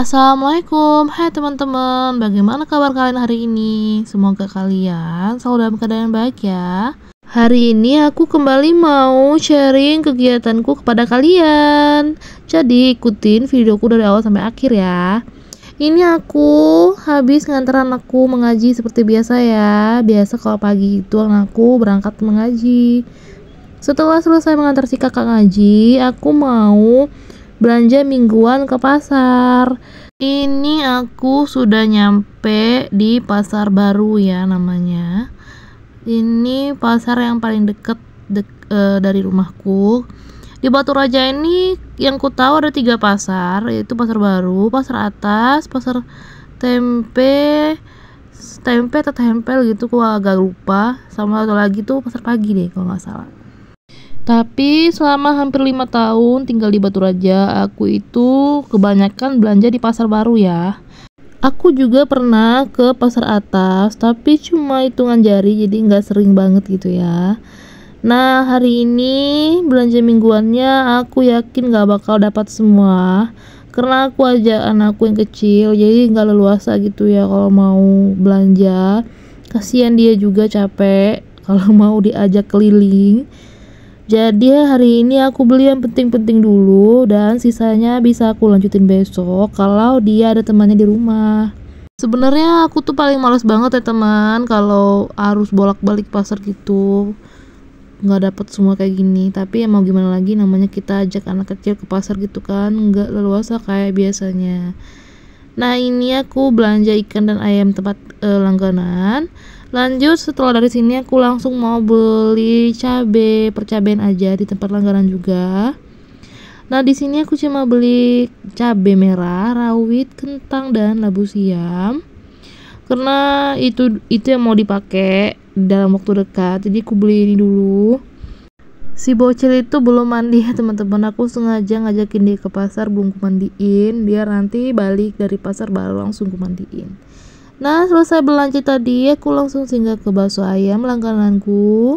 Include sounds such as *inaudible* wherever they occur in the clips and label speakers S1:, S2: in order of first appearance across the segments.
S1: Assalamualaikum, hai teman-teman, bagaimana kabar kalian hari ini? Semoga kalian selalu dalam keadaan baik ya. Hari ini aku kembali mau sharing kegiatanku kepada kalian. Jadi ikutin videoku dari awal sampai akhir ya. Ini aku habis ngantar anakku mengaji seperti biasa ya. Biasa kalau pagi itu anakku berangkat mengaji. Setelah selesai mengantar si kakak ngaji, aku mau belanja mingguan ke pasar. Ini aku sudah nyampe di pasar baru ya namanya. Ini pasar yang paling deket dek, e, dari rumahku. Di Batu Raja ini yang ku tahu ada tiga pasar, yaitu pasar baru, pasar atas, pasar tempe, tempe atau tempel gitu, ku agak lupa. Sama satu lagi tuh pasar pagi deh kalau nggak salah. Tapi selama hampir lima tahun tinggal di Batu Raja aku itu kebanyakan belanja di pasar baru ya. Aku juga pernah ke pasar atas, tapi cuma hitungan jari, jadi nggak sering banget gitu ya. Nah, hari ini belanja mingguannya aku yakin nggak bakal dapat semua. Karena aku aja anakku yang kecil, jadi nggak leluasa gitu ya kalau mau belanja. Kasihan dia juga capek *laughs* kalau mau diajak keliling. Jadi hari ini aku beli yang penting-penting dulu dan sisanya bisa aku lanjutin besok kalau dia ada temannya di rumah. Sebenarnya aku tuh paling males banget ya teman kalau harus bolak-balik pasar gitu nggak dapat semua kayak gini tapi ya mau gimana lagi namanya kita ajak anak kecil ke pasar gitu kan nggak leluasa kayak biasanya nah ini aku belanja ikan dan ayam tempat uh, langganan lanjut setelah dari sini aku langsung mau beli cabe percabean aja di tempat langganan juga nah di sini aku cuma beli cabe merah rawit kentang dan labu siam karena itu itu yang mau dipakai dalam waktu dekat jadi aku beli ini dulu si bocil itu belum mandi ya teman-teman aku sengaja ngajakin dia ke pasar belum mandiin biar nanti balik dari pasar baru langsung kumandiin. nah selesai belanja tadi aku langsung singgah ke bakso ayam langgananku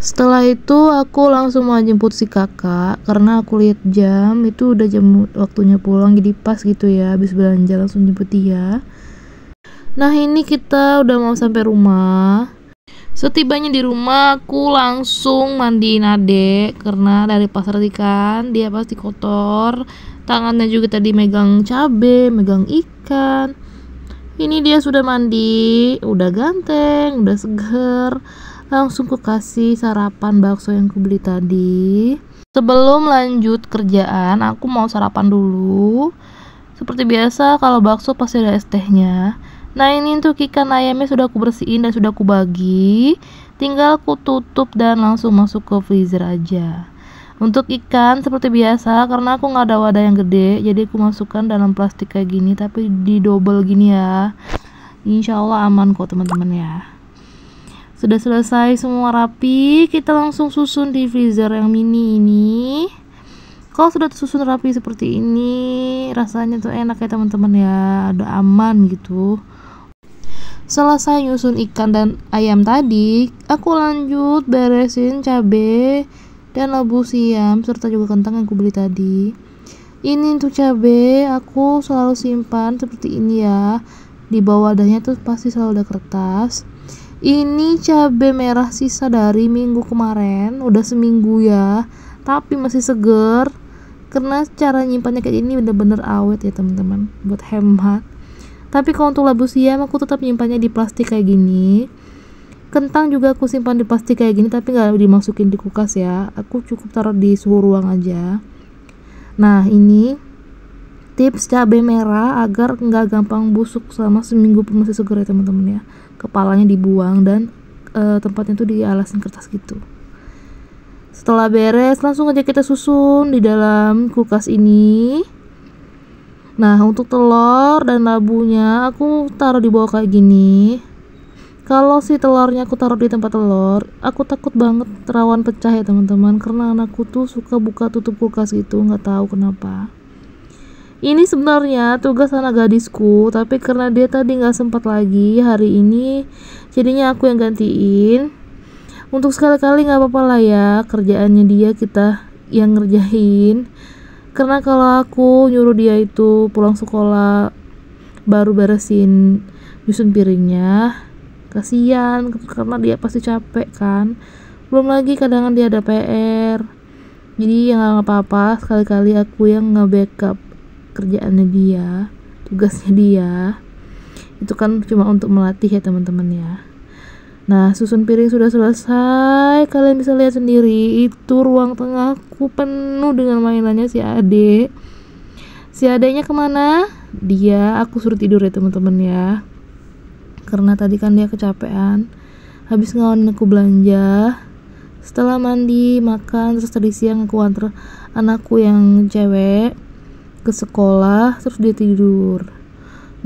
S1: setelah itu aku langsung mau jemput si kakak karena aku lihat jam itu udah jam waktunya pulang jadi pas gitu ya habis belanja langsung jemput dia nah ini kita udah mau sampai rumah Setibanya di rumah, aku langsung mandiin adek karena dari pasar ikan dia pasti kotor. Tangannya juga tadi megang cabe, megang ikan. Ini dia sudah mandi, udah ganteng, udah seger. Langsung ku kasih sarapan bakso yang ku beli tadi. Sebelum lanjut kerjaan, aku mau sarapan dulu. Seperti biasa, kalau bakso pasti ada es tehnya Nah ini untuk ikan ayamnya sudah aku bersihin dan sudah aku bagi Tinggal aku tutup dan langsung masuk ke freezer aja Untuk ikan seperti biasa karena aku nggak ada wadah yang gede Jadi aku masukkan dalam plastik kayak gini tapi di double gini ya Insya Allah aman kok teman-teman ya Sudah selesai semua rapi Kita langsung susun di freezer yang mini ini kalau sudah tersusun rapi seperti ini rasanya tuh enak ya teman-teman ya ada aman gitu Selesai nyusun ikan dan ayam tadi, aku lanjut beresin cabe dan labu siam serta juga kentang yang aku beli tadi. Ini untuk cabe aku selalu simpan seperti ini ya. Di bawah wadahnya tuh pasti selalu ada kertas. Ini cabe merah sisa dari minggu kemarin, udah seminggu ya. Tapi masih seger karena cara nyimpannya kayak ini bener-bener awet ya teman-teman buat hemat tapi kalau untuk labu siam aku tetap nyimpannya di plastik kayak gini. Kentang juga aku simpan di plastik kayak gini tapi nggak dimasukin di kulkas ya. Aku cukup taruh di suhu ruang aja. Nah ini tips cabai merah agar nggak gampang busuk selama seminggu pun masih segar ya teman-teman ya. Kepalanya dibuang dan e, tempatnya tuh dialasin kertas gitu. Setelah beres langsung aja kita susun di dalam kulkas ini. Nah, untuk telur dan labunya aku taruh di bawah kayak gini. Kalau si telurnya aku taruh di tempat telur, aku takut banget rawan pecah ya teman-teman karena anakku tuh suka buka tutup kulkas gitu, nggak tahu kenapa. Ini sebenarnya tugas anak gadisku, tapi karena dia tadi nggak sempat lagi hari ini, jadinya aku yang gantiin. Untuk sekali-kali nggak apa-apa lah ya, kerjaannya dia kita yang ngerjain karena kalau aku nyuruh dia itu pulang sekolah baru beresin nyusun piringnya kasihan karena dia pasti capek kan belum lagi kadang dia ada PR jadi ya nggak apa-apa sekali-kali aku yang nge-backup kerjaannya dia tugasnya dia itu kan cuma untuk melatih ya teman-teman ya Nah, susun piring sudah selesai. Kalian bisa lihat sendiri, itu ruang tengahku penuh dengan mainannya si Ade. Si Adenya kemana? Dia, aku suruh tidur ya teman-teman ya. Karena tadi kan dia kecapean. Habis ngawin aku belanja. Setelah mandi, makan, terus tadi siang aku antar anakku yang cewek ke sekolah, terus dia tidur.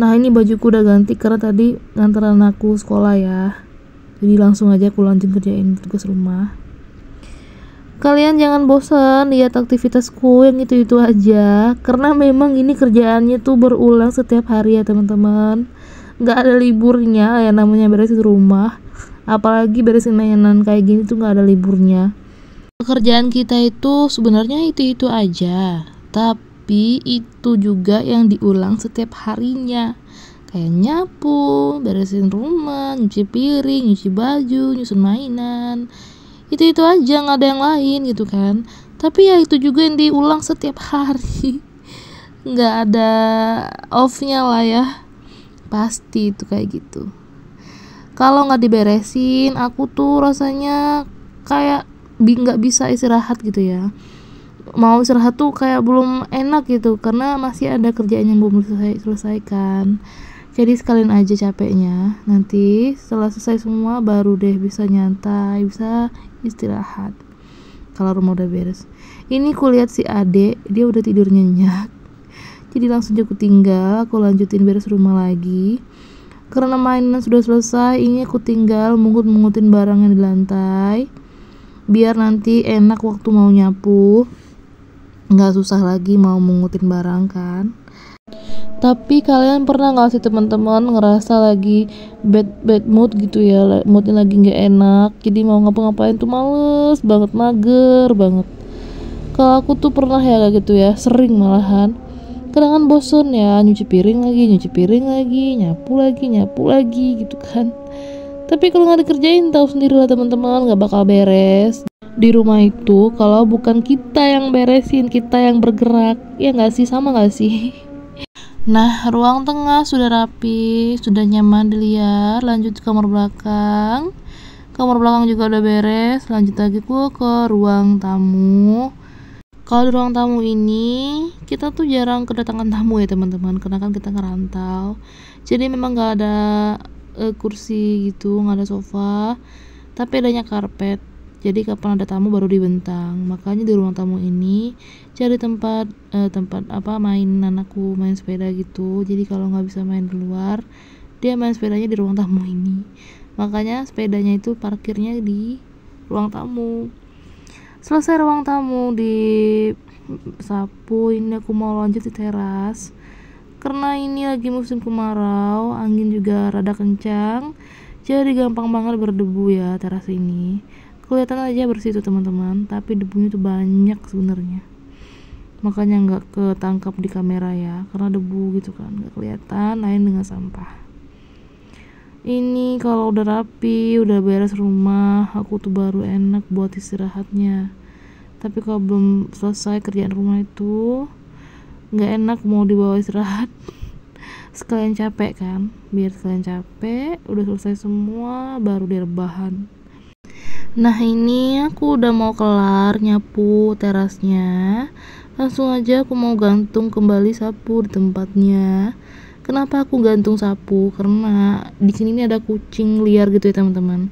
S1: Nah ini bajuku udah ganti karena tadi nganter anakku sekolah ya jadi langsung aja aku lanjut kerjain tugas rumah kalian jangan bosan lihat aktivitasku yang itu-itu aja karena memang ini kerjaannya tuh berulang setiap hari ya teman-teman nggak ada liburnya ya namanya beresin rumah apalagi beresin mainan kayak gini tuh nggak ada liburnya pekerjaan kita itu sebenarnya itu-itu aja tapi itu juga yang diulang setiap harinya kayak nyapu, beresin rumah, nyuci piring, nyuci baju, nyusun mainan. Itu-itu aja, nggak ada yang lain gitu kan. Tapi ya itu juga yang diulang setiap hari. *laughs* Nggak ada off-nya lah ya. Pasti itu kayak gitu. Kalau nggak diberesin, aku tuh rasanya kayak nggak bisa istirahat gitu ya mau istirahat tuh kayak belum enak gitu karena masih ada kerjaan yang belum selesai selesaikan jadi sekalian aja capeknya nanti setelah selesai semua baru deh bisa nyantai bisa istirahat kalau rumah udah beres ini kulihat lihat si Ade dia udah tidur nyenyak *laughs* jadi langsung aku tinggal aku lanjutin beres rumah lagi karena mainan sudah selesai ini aku tinggal mungut-mungutin barang yang di lantai biar nanti enak waktu mau nyapu nggak susah lagi mau mengutin barang kan tapi kalian pernah gak sih teman-teman ngerasa lagi bad bad mood gitu ya moodnya lagi nggak enak jadi mau ngapa-ngapain tuh males banget mager banget kalau aku tuh pernah ya kayak gitu ya sering malahan kadang kan bosen ya nyuci piring lagi nyuci piring lagi nyapu lagi nyapu lagi gitu kan tapi kalau nggak dikerjain tahu sendiri lah teman-teman nggak bakal beres di rumah itu kalau bukan kita yang beresin kita yang bergerak ya nggak sih sama nggak sih *laughs* Nah, ruang tengah sudah rapi, sudah nyaman dilihat. Lanjut ke kamar belakang. Kamar belakang juga udah beres. Lanjut lagi ku ke ruang tamu. Kalau di ruang tamu ini, kita tuh jarang kedatangan tamu ya teman-teman, karena kan kita ngerantau. Jadi memang gak ada uh, kursi gitu, gak ada sofa, tapi adanya karpet. Jadi kapan ada tamu baru dibentang. Makanya di ruang tamu ini cari tempat eh, tempat apa main anakku main sepeda gitu. Jadi kalau nggak bisa main di luar, dia main sepedanya di ruang tamu ini. Makanya sepedanya itu parkirnya di ruang tamu. Selesai ruang tamu di sapu ini aku mau lanjut di teras karena ini lagi musim kemarau angin juga rada kencang jadi gampang banget berdebu ya teras ini kelihatan aja bersih itu teman-teman tapi debunya tuh banyak sebenarnya makanya nggak ketangkap di kamera ya karena debu gitu kan nggak kelihatan lain dengan sampah ini kalau udah rapi udah beres rumah aku tuh baru enak buat istirahatnya tapi kalau belum selesai kerjaan rumah itu nggak enak mau dibawa istirahat *laughs* sekalian capek kan biar sekalian capek udah selesai semua baru direbahan Nah ini aku udah mau kelar nyapu terasnya Langsung aja aku mau gantung kembali sapu di tempatnya Kenapa aku gantung sapu? Karena di sini ini ada kucing liar gitu ya teman-teman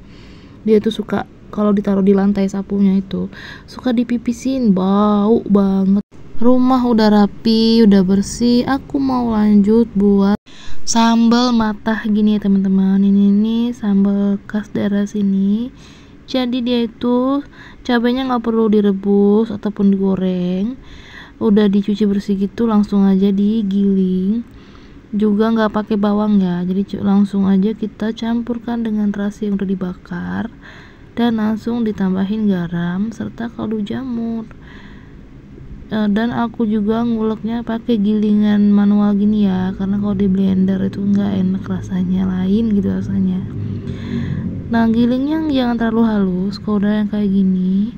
S1: Dia tuh suka kalau ditaruh di lantai sapunya itu Suka dipipisin, bau banget Rumah udah rapi, udah bersih Aku mau lanjut buat sambal matah gini ya teman-teman Ini nih sambal khas daerah sini jadi dia itu cabenya nggak perlu direbus ataupun digoreng udah dicuci bersih gitu langsung aja digiling juga nggak pakai bawang ya jadi langsung aja kita campurkan dengan terasi yang udah dibakar dan langsung ditambahin garam serta kaldu jamur e, dan aku juga nguleknya pakai gilingan manual gini ya karena kalau di blender itu nggak enak rasanya lain gitu rasanya nah gilingnya jangan terlalu halus kalau udah yang kayak gini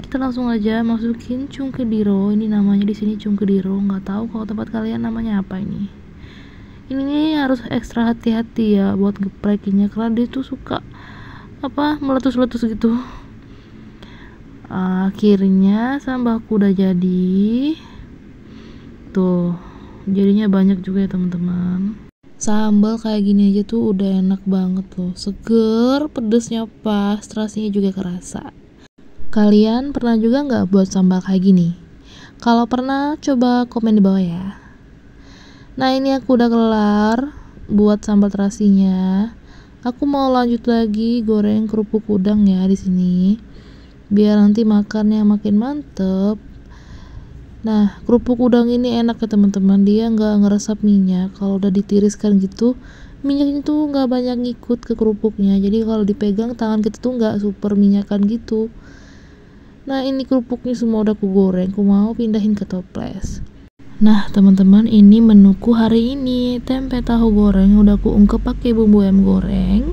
S1: kita langsung aja masukin diro. ini namanya di sini diro. nggak tahu kalau tempat kalian namanya apa ini ini harus ekstra hati-hati ya buat geprekinnya karena dia tuh suka apa meletus-letus gitu akhirnya sambahku kuda jadi tuh jadinya banyak juga ya teman-teman sambal kayak gini aja tuh udah enak banget loh seger pedesnya pas terasinya juga kerasa kalian pernah juga nggak buat sambal kayak gini kalau pernah coba komen di bawah ya nah ini aku udah kelar buat sambal terasinya aku mau lanjut lagi goreng kerupuk udang ya di sini biar nanti makannya makin mantep Nah, kerupuk udang ini enak ya teman-teman. Dia nggak ngeresap minyak. Kalau udah ditiriskan gitu, minyaknya tuh nggak banyak ngikut ke kerupuknya. Jadi kalau dipegang tangan kita tuh nggak super minyakan gitu. Nah, ini kerupuknya semua udah ku goreng. Ku mau pindahin ke toples. Nah, teman-teman, ini menuku hari ini. Tempe tahu goreng udah aku ungkep pakai bumbu ayam goreng,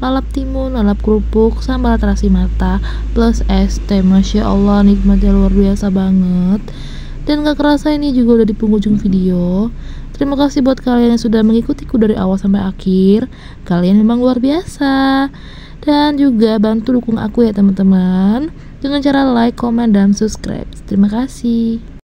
S1: lalap timun, lalap kerupuk, sambal terasi mata, plus es teh. Masya Allah, nikmatnya luar biasa banget. Dan gak kerasa ini juga udah di penghujung video Terima kasih buat kalian yang sudah mengikutiku dari awal sampai akhir Kalian memang luar biasa Dan juga bantu dukung aku ya teman-teman Dengan cara like, comment, dan subscribe Terima kasih